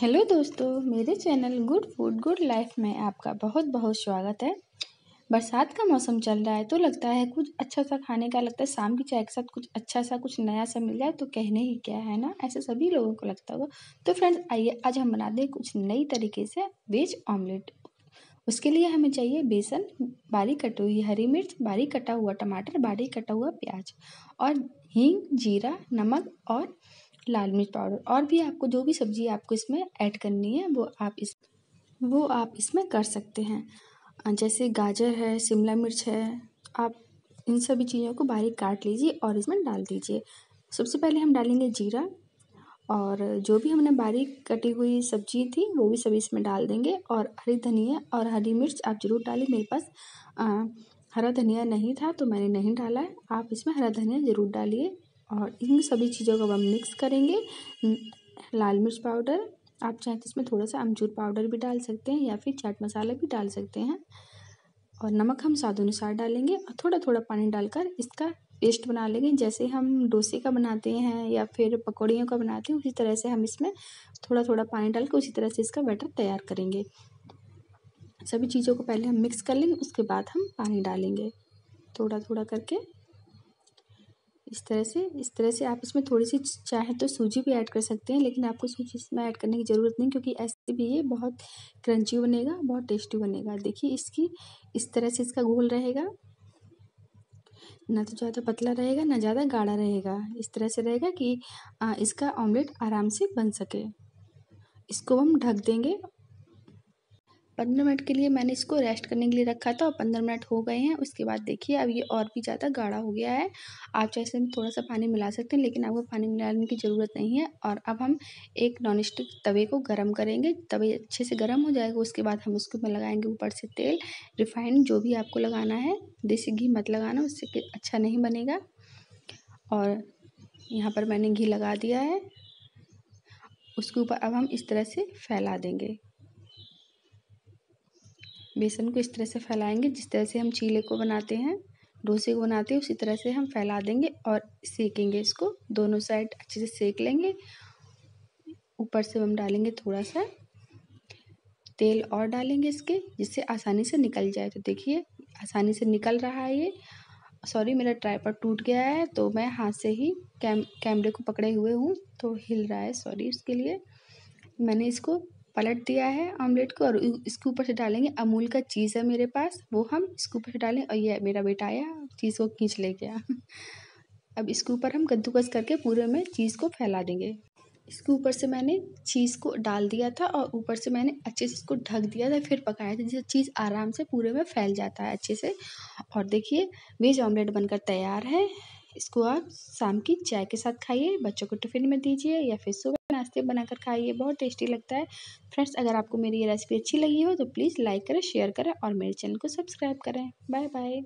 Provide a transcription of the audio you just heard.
hello दोस्तों मेरे channel good food good life में आपका बहुत बहुत स्वागत है बरसात का मौसम चल रहा है तो लगता है कुछ अच्छा सा खाने का लगता है शाम की चाय के साथ कुछ अच्छा सा कुछ नया सा मिल जाए तो कहने ही क्या है ना ऐसे सभी लोगों को लगता होगा तो फ्रेंड्स आइए आज हम बना दें कुछ नई तरीके से वेज ऑमलेट उसके लिए हमें चाहिए बेसन बारीक कटी हुई हरी मिर्च बारीक कटा हुआ टमाटर बारीक कटा हुआ प्याज और हींग जीरा नमक और लाल मिर्च पाउडर और भी आपको जो भी सब्ज़ी आपको इसमें ऐड करनी है वो आप इस वो आप इसमें कर सकते हैं जैसे गाजर है शिमला मिर्च है आप इन सभी चीज़ों को बारीक काट लीजिए और इसमें डाल दीजिए सबसे पहले हम डालेंगे जीरा और जो भी हमने बारीक कटी हुई सब्जी थी वो भी सभी इसमें डाल देंगे और हरी धनिया और हरी मिर्च आप ज़रूर डालें मेरे पास आ, हरा धनिया नहीं था तो मैंने नहीं डाला है आप इसमें हरा धनिया ज़रूर डालिए और इन सभी चीज़ों को हम मिक्स करेंगे लाल मिर्च पाउडर आप चाहें तो इसमें थोड़ा सा अमचूर पाउडर भी डाल सकते हैं या फिर चाट मसाला भी डाल सकते हैं और नमक हम स्वाद अनुसार डालेंगे और थोड़ा थोड़ा पानी डालकर इसका पेस्ट बना लेंगे जैसे हम डोसे का बनाते हैं या फिर पकौड़ियों का बनाते हैं उसी तरह से हम इसमें थोड़ा थोड़ा पानी डाल उसी तरह से इसका बैटर तैयार करेंगे सभी चीज़ों को पहले हम मिक्स कर लेंगे उसके बाद हम पानी डालेंगे थोड़ा थोड़ा करके इस तरह से इस तरह से आप इसमें थोड़ी सी चाहें तो सूजी भी ऐड कर सकते हैं लेकिन आपको सूजी इसमें ऐड करने की ज़रूरत नहीं क्योंकि ऐसे भी ये बहुत क्रंची बनेगा बहुत टेस्टी बनेगा देखिए इसकी इस तरह से इसका घोल रहेगा ना तो ज़्यादा पतला रहेगा ना ज़्यादा गाढ़ा रहेगा इस तरह से रहेगा कि इसका ऑमलेट आराम से बन सके इसको हम ढक देंगे पंद्रह मिनट के लिए मैंने इसको रेस्ट करने के लिए रखा था और पंद्रह मिनट हो गए हैं उसके बाद देखिए अब ये और भी ज़्यादा गाढ़ा हो गया है आप चाहे इसमें थोड़ा सा पानी मिला सकते हैं लेकिन आपको पानी मिलाने की ज़रूरत नहीं है और अब हम एक नॉन स्टिक तवे को गर्म करेंगे तवे अच्छे से गर्म हो जाएगा उसके बाद हम उसके ऊपर लगाएंगे ऊपर से तेल रिफाइंड जो भी आपको लगाना है देसी घी मत लगाना उससे अच्छा नहीं बनेगा और यहाँ पर मैंने घी लगा दिया है उसके ऊपर अब हम इस तरह से फैला देंगे बेसन को इस तरह से फैलाएंगे जिस तरह से हम चीले को बनाते हैं डोसे को बनाते हैं उसी तरह से हम फैला देंगे और सेकेंगे इसको दोनों साइड अच्छे से सेक लेंगे ऊपर से हम डालेंगे थोड़ा सा तेल और डालेंगे इसके जिससे आसानी से निकल जाए तो देखिए आसानी से निकल रहा है ये सॉरी मेरा ट्राईपर टूट गया है तो मैं हाथ से ही कैम कैमरे को पकड़े हुए हूँ तो हिल रहा है सॉरी उसके लिए मैंने इसको पलट दिया है ऑमलेट को और इसके ऊपर से डालेंगे अमूल का चीज़ है मेरे पास वो हम इसके ऊपर से डालें और ये मेरा बेटा आया चीज़ को खींच ले गया अब इसके ऊपर हम कद्दूकस करके पूरे में चीज़ को फैला देंगे इसके ऊपर से मैंने चीज़ को डाल दिया था और ऊपर से मैंने अच्छे से इसको ढक दिया था फिर पकाया था जिससे चीज़ आराम से पूरे में फैल जाता है अच्छे से और देखिए वेज ऑमलेट बनकर तैयार है इसको आप शाम की चाय के साथ खाइए बच्चों को टिफ़िन में दीजिए या फिर सुबह नाश्ते बनाकर खाइए बहुत टेस्टी लगता है फ्रेंड्स अगर आपको मेरी ये रेसिपी अच्छी लगी हो तो प्लीज़ लाइक करें शेयर करें और मेरे चैनल को सब्सक्राइब करें बाय बाय